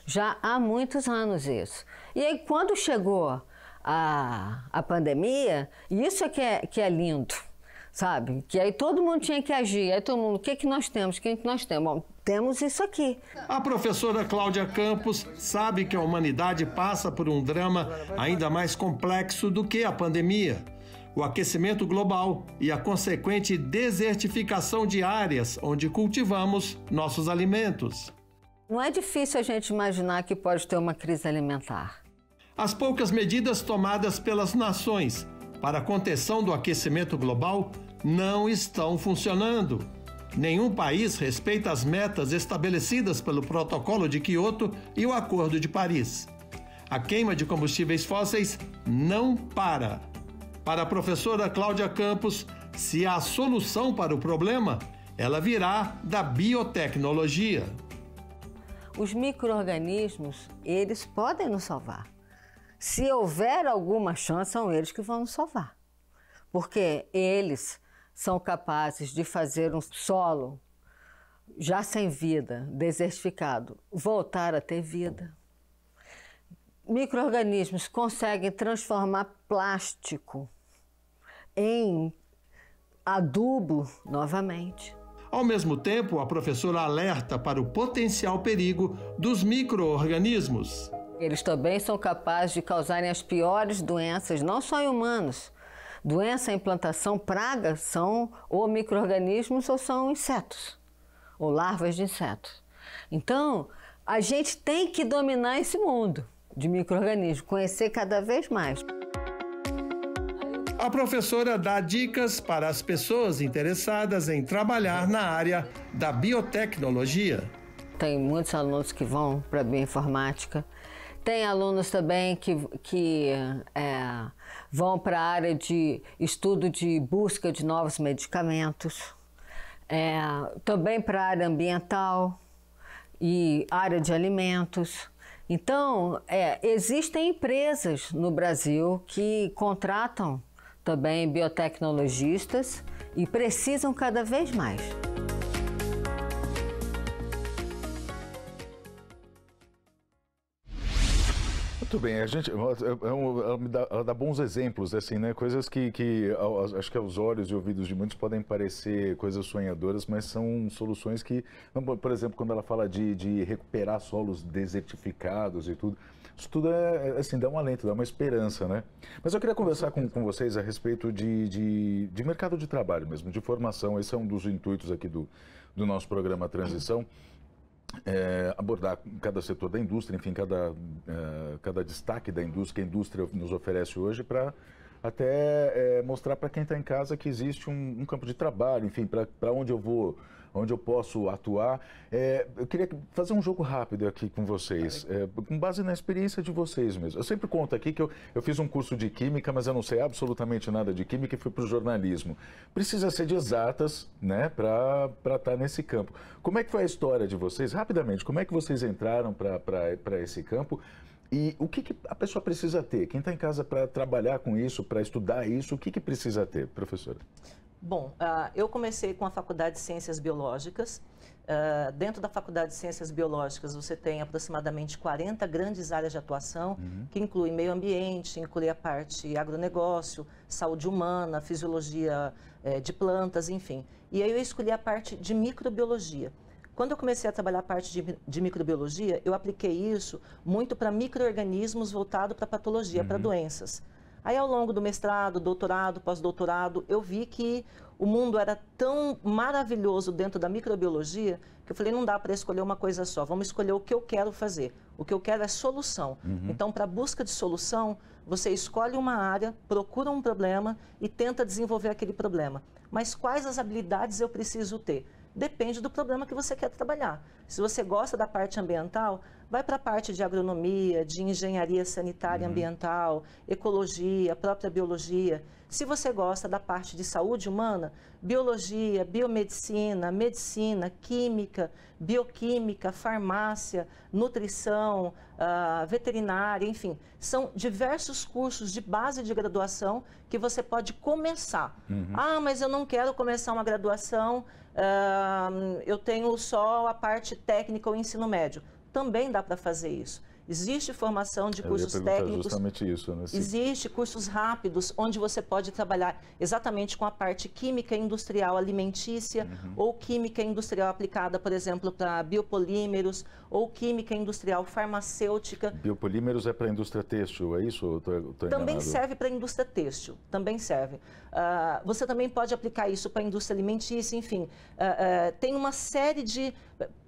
S6: Já há muitos anos isso. E aí, quando chegou a, a pandemia, isso é que, é que é lindo, sabe? Que aí todo mundo tinha que agir. Aí todo mundo, o que, é que nós temos? O que, é que nós temos? Bom, temos isso aqui.
S2: A professora Cláudia Campos sabe que a humanidade passa por um drama ainda mais complexo do que a pandemia. O aquecimento global e a consequente desertificação de áreas onde cultivamos nossos alimentos.
S6: Não é difícil a gente imaginar que pode ter uma crise alimentar.
S2: As poucas medidas tomadas pelas nações para a contenção do aquecimento global não estão funcionando. Nenhum país respeita as metas estabelecidas pelo Protocolo de Quioto e o Acordo de Paris. A queima de combustíveis fósseis não para. Para a professora Cláudia Campos, se há solução para o problema, ela virá da biotecnologia.
S6: Os micro-organismos, eles podem nos salvar. Se houver alguma chance, são eles que vão nos salvar. Porque eles são capazes de fazer um solo já sem vida, desertificado, voltar a ter vida. Microorganismos conseguem transformar plástico em adubo novamente.
S2: Ao mesmo tempo, a professora alerta para o potencial perigo dos microorganismos.
S6: Eles também são capazes de causarem as piores doenças, não só em humanos, Doença, implantação, praga são ou micro-organismos ou são insetos, ou larvas de insetos. Então, a gente tem que dominar esse mundo de micro-organismos, conhecer cada vez mais.
S2: A professora dá dicas para as pessoas interessadas em trabalhar na área da biotecnologia. Tem
S6: muitos alunos que vão para a bioinformática tem alunos também que, que é, vão para a área de estudo de busca de novos medicamentos, é, também para a área ambiental e área de alimentos. Então, é, existem empresas no Brasil que contratam também biotecnologistas e precisam cada vez mais.
S1: Muito bem, a gente é, é ela, dá, ela dá bons exemplos, assim, né? Coisas que, que acho que aos olhos e ouvidos de muitos podem parecer coisas sonhadoras, mas são soluções que, por exemplo, quando ela fala de, de recuperar solos desertificados e tudo, isso tudo é, é, assim, dá um alento, dá uma esperança, né? Mas eu queria conversar com, com vocês a respeito de, de, de mercado de trabalho mesmo, de formação. Esse é um dos intuitos aqui do, do nosso programa Transição é, abordar cada setor da indústria, enfim, cada, é, cada destaque da indústria, que a indústria nos oferece hoje para até é, mostrar para quem está em casa que existe um, um, campo de trabalho, enfim, para onde eu vou onde eu posso atuar. É, eu queria fazer um jogo rápido aqui com vocês, tá é, com base na experiência de vocês mesmo. Eu sempre conto aqui que eu, eu fiz um curso de química, mas eu não sei absolutamente nada de química e fui para o jornalismo. Precisa ser de exatas, né, para estar tá nesse campo. Como é que foi a história de vocês? Rapidamente, como é que vocês entraram para esse campo? E o que, que, a pessoa precisa ter? Quem está em casa para trabalhar com isso, para estudar isso, o que, que precisa ter, professora?
S4: Bom, uh, eu comecei com a Faculdade de Ciências Biológicas. Uh, dentro da Faculdade de Ciências Biológicas, você tem aproximadamente 40 grandes áreas de atuação, uhum. que incluem meio ambiente, inclui a parte agronegócio, saúde humana, fisiologia eh, de plantas, enfim. E aí eu escolhi a parte de microbiologia. Quando eu comecei a trabalhar a parte de, de microbiologia, eu apliquei isso muito para micro-organismos voltado para patologia, uhum. para doenças. Aí, ao longo do mestrado, doutorado, pós-doutorado, eu vi que o mundo era tão maravilhoso dentro da microbiologia que eu falei: não dá para escolher uma coisa só, vamos escolher o que eu quero fazer. O que eu quero é solução. Uhum. Então, para busca de solução, você escolhe uma área, procura um problema e tenta desenvolver aquele problema. Mas quais as habilidades eu preciso ter? Depende do problema que você quer trabalhar. Se você gosta da parte ambiental, vai para a parte de agronomia, de engenharia sanitária uhum. ambiental, ecologia, própria biologia. Se você gosta da parte de saúde humana, biologia, biomedicina, medicina, química, bioquímica, farmácia, nutrição, uh, veterinária, enfim, são diversos cursos de base de graduação que você pode começar. Uhum. Ah, mas eu não quero começar uma graduação eu tenho só a parte técnica, o ensino médio. Também dá para fazer isso. Existe formação de Eu cursos técnicos. Justamente isso, né? Existe cursos rápidos onde você pode trabalhar exatamente com a parte química industrial alimentícia uhum. ou química industrial aplicada, por exemplo, para biopolímeros ou química industrial farmacêutica.
S1: Biopolímeros é para a indústria têxtil, é isso? tô, tô também serve
S4: para a indústria têxtil, também serve. Uh, você também pode aplicar isso para a indústria alimentícia, enfim. Uh, uh, tem uma série de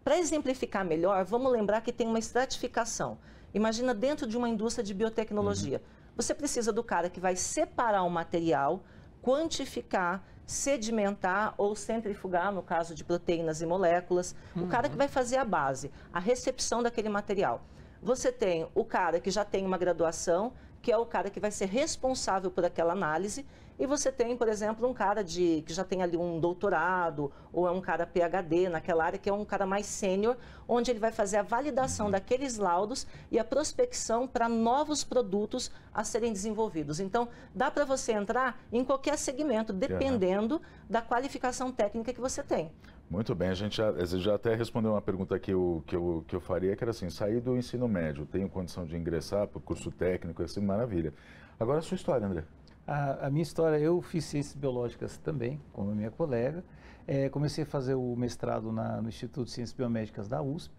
S4: para exemplificar melhor, vamos lembrar que tem uma estratificação. Imagina dentro de uma indústria de biotecnologia. Uhum. Você precisa do cara que vai separar o material, quantificar, sedimentar ou centrifugar, no caso de proteínas e moléculas, uhum. o cara que uhum. vai fazer a base, a recepção daquele material. Você tem o cara que já tem uma graduação, que é o cara que vai ser responsável por aquela análise, e você tem, por exemplo, um cara de que já tem ali um doutorado ou é um cara PhD naquela área, que é um cara mais sênior, onde ele vai fazer a validação uhum. daqueles laudos e a prospecção para novos produtos a serem desenvolvidos. Então, dá para você entrar em qualquer segmento, dependendo uhum. da qualificação técnica que você tem.
S1: Muito bem, a gente já, já até respondeu uma pergunta que eu, que, eu, que eu faria, que era assim, sair do ensino médio, tenho condição de ingressar para o curso técnico, assim, maravilha. Agora a sua história, André.
S5: A, a, minha história, eu fiz ciências biológicas também, como a minha colega. É, comecei a fazer o mestrado na, no Instituto de Ciências Biomédicas da USP.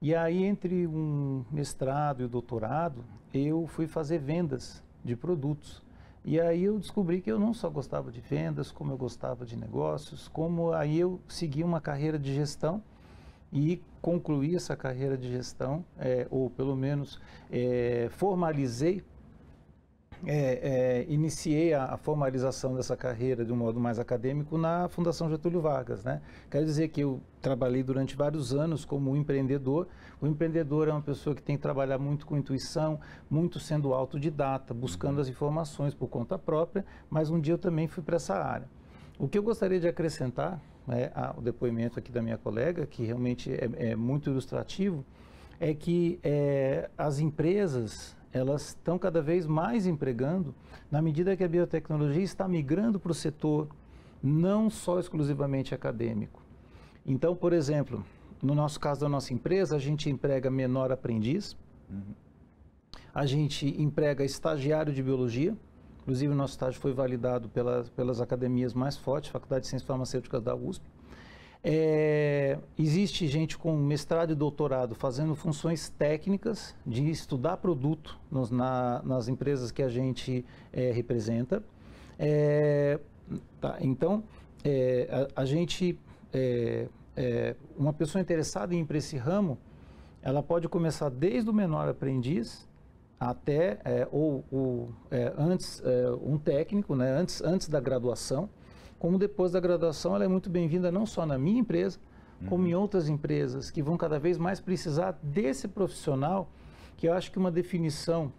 S5: E aí, entre um mestrado e o doutorado, eu fui fazer vendas de produtos. E aí eu descobri que eu não só gostava de vendas, como eu gostava de negócios, como aí eu segui uma carreira de gestão e concluí essa carreira de gestão, é, ou pelo menos é, formalizei é, é, iniciei a, a, formalização dessa carreira de um modo mais acadêmico na Fundação Getúlio Vargas. Né? Quero dizer que eu trabalhei durante vários anos como empreendedor. O empreendedor é uma pessoa que tem que trabalhar muito com intuição, muito sendo autodidata, buscando as informações por conta própria, mas um dia eu também fui para essa área. O que eu gostaria de acrescentar né, ao depoimento aqui da minha colega, que realmente é, é muito ilustrativo, é que é, as empresas elas estão cada vez mais empregando, na medida que a biotecnologia está migrando para o setor não só exclusivamente acadêmico. Então, por exemplo, no nosso caso da nossa empresa, a gente emprega menor aprendiz, uhum. a gente emprega estagiário de biologia, inclusive o nosso estágio foi validado pela, pelas academias mais fortes, Faculdade de Ciências Farmacêuticas da USP, é, existe gente com mestrado e doutorado fazendo funções técnicas de estudar produto nos, na, nas empresas que a gente é, representa. É, tá, então, é, a, a, gente, é, é, uma pessoa interessada em ir para esse ramo, ela pode começar desde o menor aprendiz até ou, ou antes um técnico, né, antes, antes da graduação como depois da graduação ela é muito bem-vinda não só na minha empresa, uhum. como em uhum. outras empresas que vão cada vez mais precisar desse profissional, que eu acho que uma definição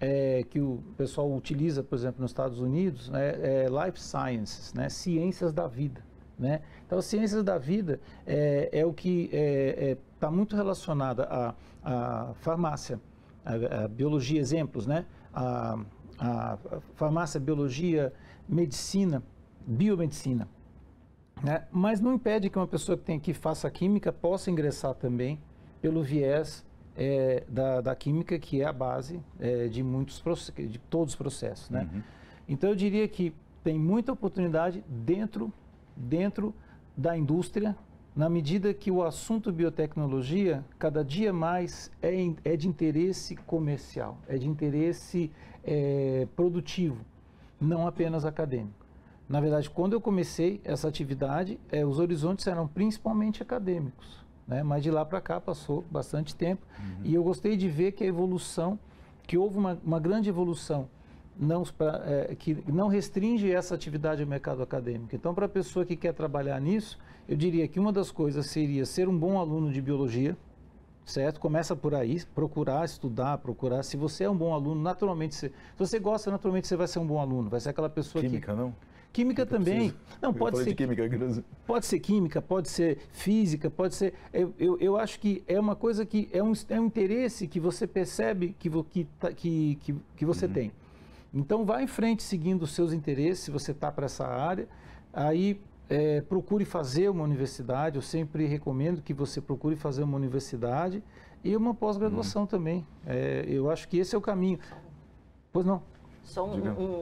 S5: é, que o pessoal utiliza, por exemplo, nos Estados Unidos, né, é life sciences, né, ciências da vida. Né? Então, ciências da vida é, é o que está é, é, muito relacionada à, à farmácia, à, à biologia, exemplos, né? à, à farmácia, biologia, medicina, biomedicina. Né? Mas não impede que uma pessoa que, tem, que faça química possa ingressar também pelo viés é, da, da, química, que é a base é, de, muitos, de todos os processos. Né? Uhum. Então eu diria que tem muita oportunidade dentro, dentro da indústria, na medida que o assunto biotecnologia, cada dia mais, é, é de interesse comercial, é de interesse é, produtivo, não apenas acadêmico. Na verdade, quando eu comecei essa atividade, eh, os horizontes eram principalmente acadêmicos, né? mas de lá para cá passou bastante tempo uhum. e eu gostei de ver que a evolução, que houve uma, uma grande evolução, não pra, eh, que não restringe essa atividade ao mercado acadêmico. Então, para a pessoa que quer trabalhar nisso, eu diria que uma das coisas seria ser um bom aluno de biologia, certo? Começa por aí, procurar estudar, procurar. Se você é um bom aluno, naturalmente, você, se você gosta, naturalmente você vai ser um bom aluno, vai ser aquela pessoa Química, que... não? Química também. Preciso. Não, pode ser, química, pode ser química, pode ser física, pode ser. Eu, é, eu, eu, acho que é uma coisa que é um, é um interesse que você percebe que, que, tá, que, que, que você uhum. tem. Então vá em frente seguindo os seus interesses, se você está para essa área. Aí é, procure fazer uma universidade, eu sempre recomendo que você procure fazer uma universidade e uma pós-graduação uhum. também. É, eu acho que esse é o caminho. Pois não?
S4: Só um,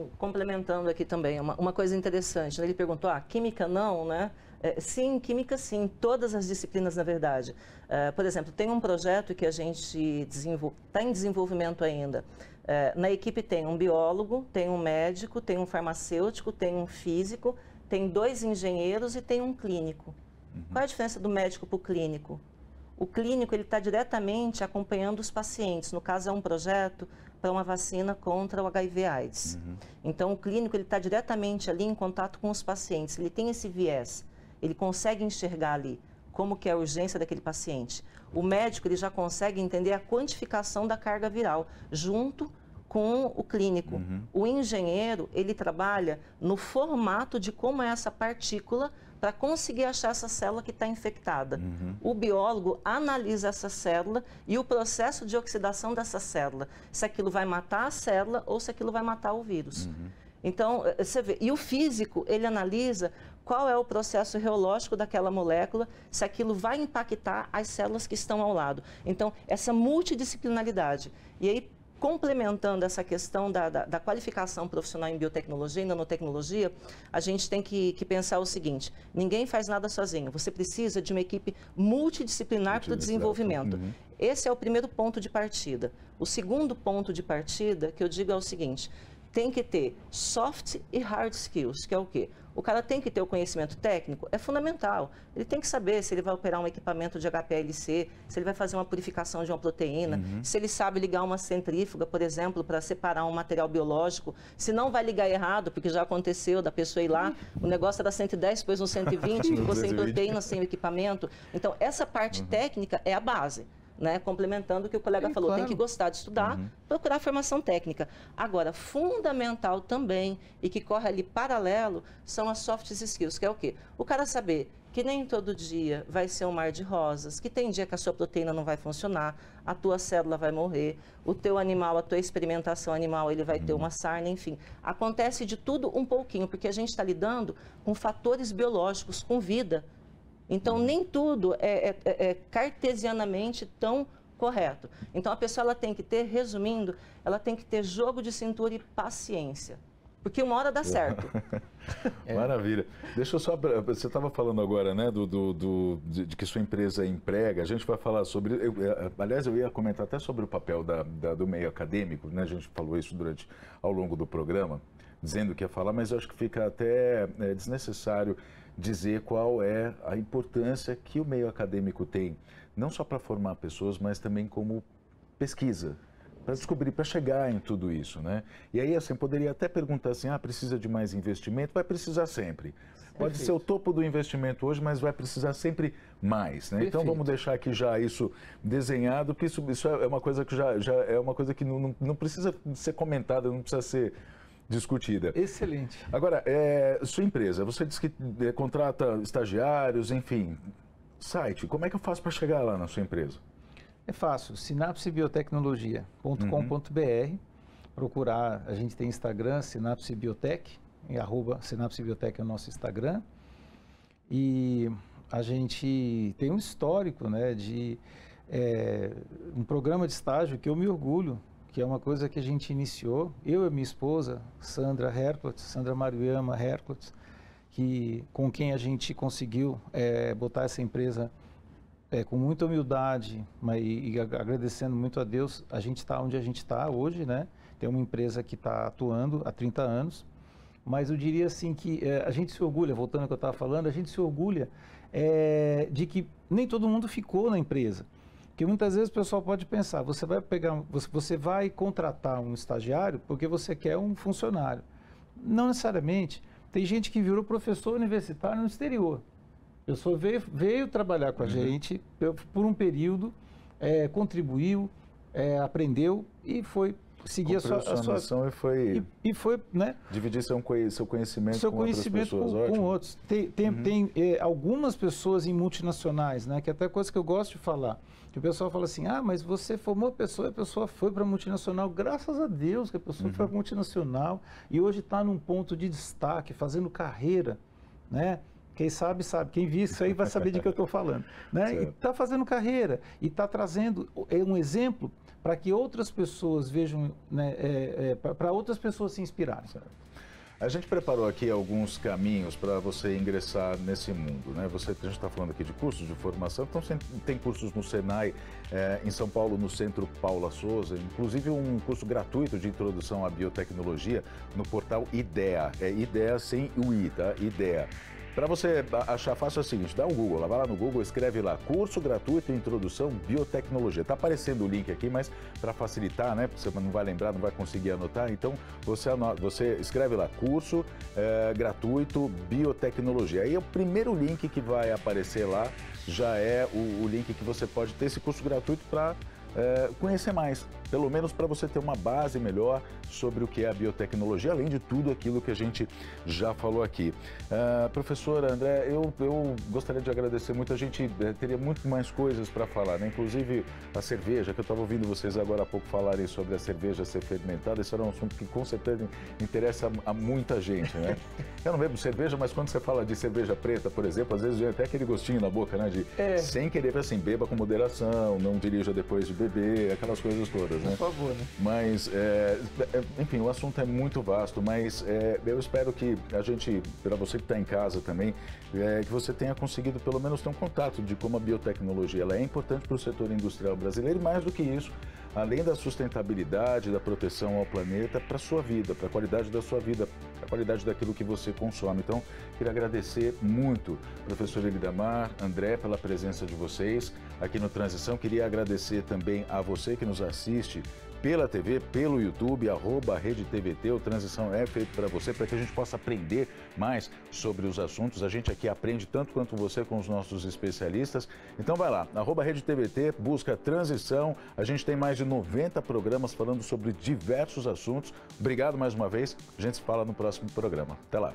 S4: um, complementando aqui também, uma, uma coisa interessante. Né? Ele perguntou, ah, química não, né? É, sim, química sim, todas as disciplinas, na verdade. É, por exemplo, tem um projeto que a gente está em desenvolvimento ainda. É, na equipe tem um biólogo, tem um médico, tem um farmacêutico, tem um físico, tem dois engenheiros e tem um clínico. Uhum. Qual é a diferença do médico para o clínico? O clínico ele está diretamente acompanhando os pacientes. No caso é um projeto para uma vacina contra o HIV/AIDS. Uhum. Então, o clínico ele está diretamente ali em contato com os pacientes, ele tem esse viés, ele consegue enxergar ali como que é a urgência daquele paciente. O médico ele já consegue entender a quantificação da carga viral junto com o clínico. Uhum. O engenheiro, ele trabalha no formato de como é essa partícula para conseguir achar essa célula que está infectada. Uhum. O biólogo analisa essa célula e o processo de oxidação dessa célula, se aquilo vai matar a célula ou se aquilo vai matar o vírus. Uhum. Então, eh, eh, você vê, e o físico, ele analisa qual é o processo reológico daquela molécula, se aquilo vai impactar as células que estão ao lado. Então, essa multidisciplinaridade. E aí, complementando essa questão da, da, da, qualificação profissional em biotecnologia e nanotecnologia, a gente tem que, que, pensar o seguinte: ninguém faz nada sozinho. Você precisa de uma equipe multidisciplinar, para o uhum. desenvolvimento. Uhum. Esse é o primeiro ponto de partida. O segundo ponto de partida que eu digo é o seguinte: tem que ter soft e hard skills, que é o quê? O cara tem que ter o conhecimento técnico, é fundamental. Ele tem que saber se ele vai operar um equipamento de HPLC, se ele vai fazer uma purificação de uma proteína, uhum. se ele sabe ligar uma centrífuga, por exemplo, para separar um material biológico, se não vai ligar errado, porque já aconteceu da pessoa ir lá, o negócio é era 110, depois um 120, ficou sem proteína, sem equipamento. Então, essa parte uhum. técnica é a base né? Complementando o que o colega Sim, falou, claro. tem que gostar de estudar, uhum. procurar formação técnica. Agora, fundamental também e que corre ali paralelo são as soft skills, que é o quê? O cara saber que nem todo dia vai ser um mar de rosas, que tem dia que a sua proteína não vai funcionar, a tua célula vai morrer, o teu animal, a tua experimentação animal, ele vai uhum. ter uma sarna, enfim. Acontece de tudo um pouquinho, porque a gente está lidando com fatores biológicos, com vida então, nem tudo é, é, é, é cartesianamente tão correto. Então, a pessoa ela tem que ter, resumindo, ela tem que ter jogo de cintura e paciência. Porque uma hora dá certo.
S1: Maravilha. Deixa eu só. Você estava falando agora, né, do, do, do de, de, que sua empresa emprega. A gente vai falar sobre. Eu, é, é, aliás, eu ia comentar até sobre o papel da, da, do meio acadêmico, né? A gente falou isso durante ao longo do programa, dizendo que ia falar, mas acho que fica até é, desnecessário dizer qual é a importância que o meio acadêmico tem, não só para formar pessoas, mas também como pesquisa, para descobrir, para chegar em tudo isso, né? E aí, assim, poderia até perguntar assim, ah, precisa de mais investimento? Vai precisar sempre. Perfeito. Pode ser o topo do investimento hoje, mas vai precisar sempre mais, né? Então vamos deixar aqui já isso desenhado, porque isso, isso é uma coisa que já, já é uma coisa que não, não, não precisa ser comentada, não precisa ser discutida. Excelente. Agora, é, sua empresa, você diz que é, contrata estagiários, enfim. Site, como é que eu faço para chegar lá na sua empresa?
S5: É fácil, sinapsebiotecnologia.com.br. Uhum. Procurar, a gente tem Instagram, Sinapse Biotech, e arroba Sinapse Biotech é o nosso Instagram. E a gente tem um histórico né, de é, um programa de estágio que eu me orgulho que é uma coisa que a gente iniciou, eu e minha esposa, Sandra Herklotz, Sandra Mariama Herklotz, que, com quem a gente conseguiu é, botar essa empresa é, com muita humildade mas, e, e agradecendo muito a Deus, a gente está onde a gente está hoje, né? Tem uma empresa que está atuando há 30 anos, mas eu diria assim que é, a gente se orgulha, voltando ao que eu estava falando, a gente se orgulha é, de que nem todo mundo ficou na empresa que muitas vezes o pessoal pode pensar, você vai pegar, você vai contratar um estagiário porque você quer um funcionário. Não necessariamente. Tem gente que virou professor universitário no exterior. A pessoa veio, veio trabalhar com a uhum. gente por um período, é, contribuiu, é, aprendeu e foi seguir a sua, a sua missão
S1: e foi e, e, foi né dividir seu, seu conhecimento seu com conhecimento outras pessoas, com, com,
S5: outros tem tem, uhum. tem é, algumas pessoas em multinacionais né que é até coisa que eu gosto de falar que o pessoal fala assim ah mas você formou a pessoa a pessoa foi para multinacional graças a Deus que a pessoa uhum. foi para multinacional e hoje está num ponto de destaque fazendo carreira né quem sabe, sabe. Quem viu isso aí vai saber de que eu estou falando. Né? E está fazendo carreira e está trazendo é um exemplo para que outras pessoas vejam, né, é, é, para outras pessoas se inspirarem. Certo.
S1: A gente preparou aqui alguns caminhos para você ingressar nesse mundo, né? Você a gente está falando aqui de cursos de formação, então tem cursos no Senai, é, em São Paulo no Centro Paula Souza, inclusive um curso gratuito de introdução à biotecnologia no portal IDEA, é IDEA sem o I, tá? IDEA. Para você achar fácil é o seguinte, dá um Google, lá, vai lá no Google, escreve lá, curso gratuito introdução biotecnologia. Tá aparecendo o link aqui, mas para facilitar, né, você não vai lembrar, não vai conseguir anotar, então você, anota, você escreve lá, curso é, gratuito biotecnologia. Aí o primeiro link que vai aparecer lá já é o, o link que você pode ter esse curso gratuito para é, conhecer mais, pelo menos para você ter uma base melhor sobre o que é a biotecnologia, além de tudo aquilo que a gente já falou aqui. Eh, professor André, eu, eu gostaria de agradecer muito, a gente é, teria muito mais coisas para falar, né? inclusive a cerveja, que eu estava ouvindo vocês agora há pouco falarem sobre a cerveja ser fermentada, isso era um assunto que com certeza interessa a, muita gente. Né? Eu não bebo cerveja, mas quando você fala de cerveja preta, por exemplo, às vezes vem até aquele gostinho na boca, né? De é. sem querer, assim, beba com moderação, não dirija depois de beber aquelas coisas todas, né? Por favor, né? Mas, é, é, enfim, o assunto é muito vasto, mas é, eu espero que a gente, para você que está em casa também, é, que você tenha conseguido pelo menos ter um contato de como a biotecnologia ela é importante para o setor industrial brasileiro e mais do que isso, além da sustentabilidade, da proteção ao planeta, para a sua vida, para a qualidade da sua vida, para a qualidade daquilo que você consome. Então, queria agradecer muito, professor Elidamar, André, pela presença de vocês aqui no Transição. Queria agradecer também a você que nos assiste pela TV, pelo YouTube, arroba Rede TVT ou Transição é feito para você, para que a gente possa aprender mais sobre os assuntos. A gente aqui aprende tanto quanto você com os nossos especialistas. Então vai lá, arroba Rede TVT, busca Transição. A gente tem mais de 90 programas falando sobre diversos assuntos. Obrigado mais uma vez. A gente se fala no próximo programa. Até lá.